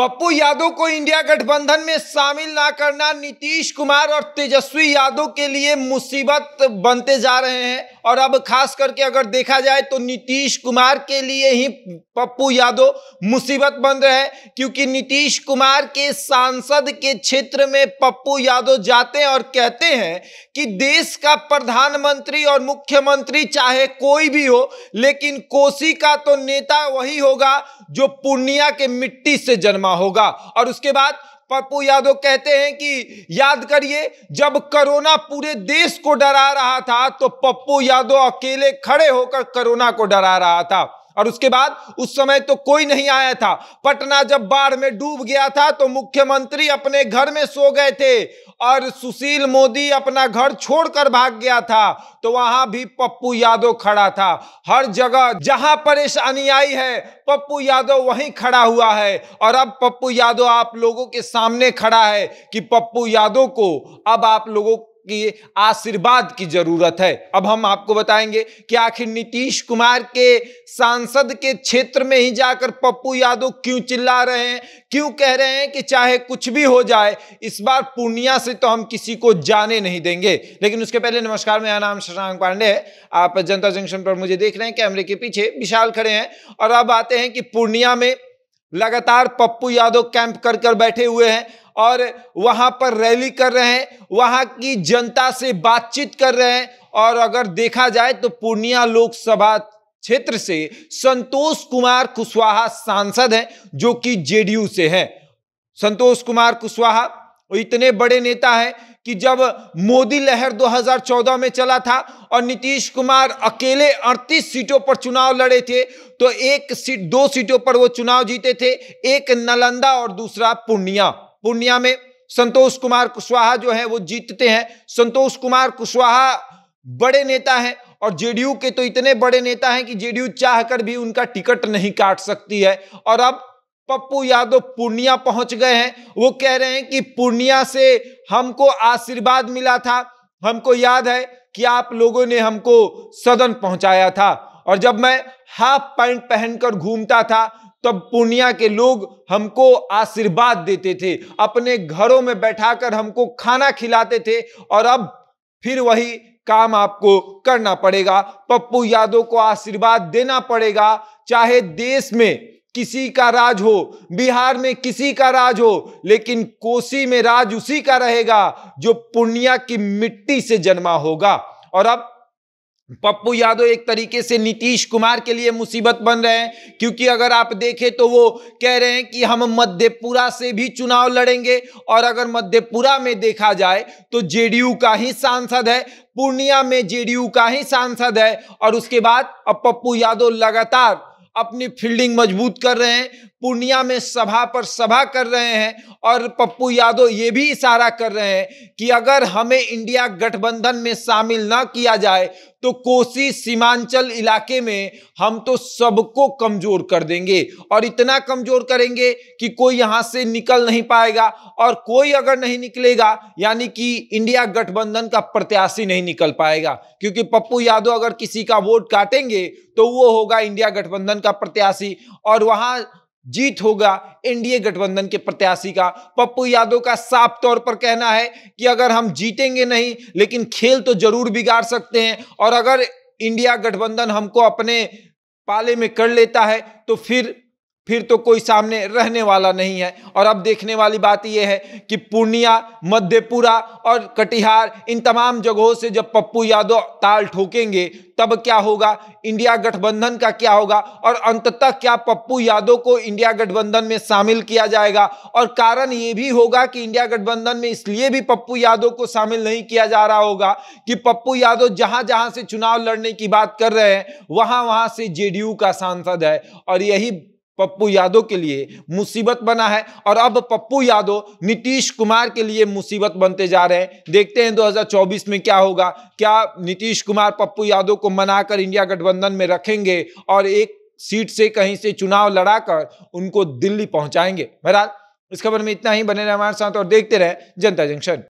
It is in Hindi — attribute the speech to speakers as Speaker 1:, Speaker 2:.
Speaker 1: पप्पू यादव को इंडिया गठबंधन में शामिल ना करना नीतीश कुमार और तेजस्वी यादव के लिए मुसीबत बनते जा रहे हैं और अब खास करके अगर देखा जाए तो नीतीश कुमार के लिए ही पप्पू यादव मुसीबत बन रहे हैं क्योंकि नीतीश कुमार के सांसद के क्षेत्र में पप्पू यादव जाते हैं और कहते हैं कि देश का प्रधानमंत्री और मुख्यमंत्री चाहे कोई भी हो लेकिन कोसी का तो नेता वही होगा जो पूर्णिया के मिट्टी से जन्मा होगा और उसके बाद पप्पू यादव कहते हैं कि याद करिए जब कोरोना पूरे देश को डरा रहा था तो पप्पू यादव अकेले खड़े होकर कोरोना को डरा रहा था और उसके बाद उस समय तो कोई नहीं आया था पटना जब बाढ़ में डूब गया था तो मुख्यमंत्री अपने घर में सो गए थे और सुशील मोदी अपना घर छोड़कर भाग गया था तो वहां भी पप्पू यादव खड़ा था हर जगह जहां परेशानी आई है पप्पू यादव वहीं खड़ा हुआ है और अब पप्पू यादव आप लोगों के सामने खड़ा है कि पप्पू यादव को अब आप लोगों की आशीर्वाद की जरूरत है अब हम आपको बताएंगे कि आखिर नीतीश कुमार के सांसद के क्षेत्र में ही जाकर पप्पू यादव क्यों चिल्ला रहे हैं क्यों कह रहे हैं कि चाहे कुछ भी हो जाए इस बार पूर्णिया से तो हम किसी को जाने नहीं देंगे लेकिन उसके पहले नमस्कार मेरा नाम शशांक पांडे है आप जनता जंक्शन पर मुझे देख रहे हैं कैमरे के पीछे विशाल खड़े हैं और अब आते हैं कि पूर्णिया में लगातार पप्पू यादव कैंप कर कर बैठे हुए हैं और वहां पर रैली कर रहे हैं वहां की जनता से बातचीत कर रहे हैं और अगर देखा जाए तो पूर्णिया लोकसभा क्षेत्र से संतोष कुमार कुशवाहा सांसद हैं जो कि जेडीयू से हैं संतोष कुमार कुशवाहा इतने बड़े नेता हैं कि जब मोदी लहर 2014 में चला था और नीतीश कुमार अकेले 38 सीटों पर चुनाव लड़े थे तो एक सीट दो सीटों पर वो चुनाव जीते थे एक नालंदा और दूसरा पूर्णिया पूर्णिया में संतोष कुमार कुशवाहा जो है वो जीतते हैं संतोष कुमार कुशवाहा बड़े नेता हैं और जेडीयू के तो इतने बड़े नेता हैं कि जेडीयू चाहकर भी उनका टिकट नहीं काट सकती है और अब पप्पू यादव पूर्णिया पहुंच गए हैं वो कह रहे हैं कि पूर्णिया से हमको आशीर्वाद मिला था हमको याद है कि आप लोगों ने हमको सदन पहुंचाया था और जब मैं हाफ पैंट पहनकर घूमता था तब पूर्णिया के लोग हमको आशीर्वाद देते थे अपने घरों में बैठाकर हमको खाना खिलाते थे और अब फिर वही काम आपको करना पड़ेगा पप्पू यादव को आशीर्वाद देना पड़ेगा चाहे देश में किसी का राज हो बिहार में किसी का राज हो लेकिन कोसी में राज उसी का रहेगा जो पूर्णिया की मिट्टी से जन्मा होगा और अब पप्पू यादव एक तरीके से नीतीश कुमार के लिए मुसीबत बन रहे हैं क्योंकि अगर आप देखें तो वो कह रहे हैं कि हम मध्यपुरा से भी चुनाव लड़ेंगे और अगर मध्यपुरा में देखा जाए तो जेडीयू का ही सांसद है पूर्णिया में जेडीयू का ही सांसद है और उसके बाद अब पप्पू यादव लगातार अपनी फील्डिंग मजबूत कर रहे हैं पूर्णिया में सभा पर सभा कर रहे हैं और पप्पू यादव ये भी इशारा कर रहे हैं कि अगर हमें इंडिया गठबंधन में शामिल ना किया जाए तो कोसी सीमांचल इलाके में हम तो सबको कमजोर कर देंगे और इतना कमजोर करेंगे कि कोई यहां से निकल नहीं पाएगा और कोई अगर नहीं निकलेगा यानी कि इंडिया गठबंधन का प्रत्याशी नहीं निकल पाएगा क्योंकि पप्पू यादव अगर किसी का वोट काटेंगे तो वो होगा इंडिया गठबंधन का प्रत्याशी और वहां जीत होगा एनडीए गठबंधन के प्रत्याशी का पप्पू यादव का साफ तौर पर कहना है कि अगर हम जीतेंगे नहीं लेकिन खेल तो जरूर बिगाड़ सकते हैं और अगर इंडिया गठबंधन हमको अपने पाले में कर लेता है तो फिर फिर तो कोई सामने रहने वाला नहीं है और अब देखने वाली बात यह है कि पूर्णिया मध्यपुरा और कटिहार इन तमाम जगहों से जब पप्पू यादव ताल ठोकेंगे तब क्या होगा इंडिया गठबंधन का क्या होगा और अंततः क्या पप्पू यादव को इंडिया गठबंधन में शामिल किया जाएगा और कारण ये भी होगा कि इंडिया गठबंधन में इसलिए भी पप्पू यादव को शामिल नहीं किया जा रहा होगा कि पप्पू यादव जहां जहां से चुनाव लड़ने की बात कर रहे हैं वहां वहां से जेडीयू का सांसद है और यही पप्पू यादव के लिए मुसीबत बना है और अब पप्पू यादव नीतीश कुमार के लिए मुसीबत बनते जा रहे हैं देखते हैं 2024 में क्या होगा क्या नीतीश कुमार पप्पू यादव को मनाकर इंडिया गठबंधन में रखेंगे और एक सीट से कहीं से चुनाव लड़ाकर उनको दिल्ली पहुंचाएंगे बहरहाल इस खबर में इतना ही बने रहे हमारे साथ और देखते रहे जनता जंक्शन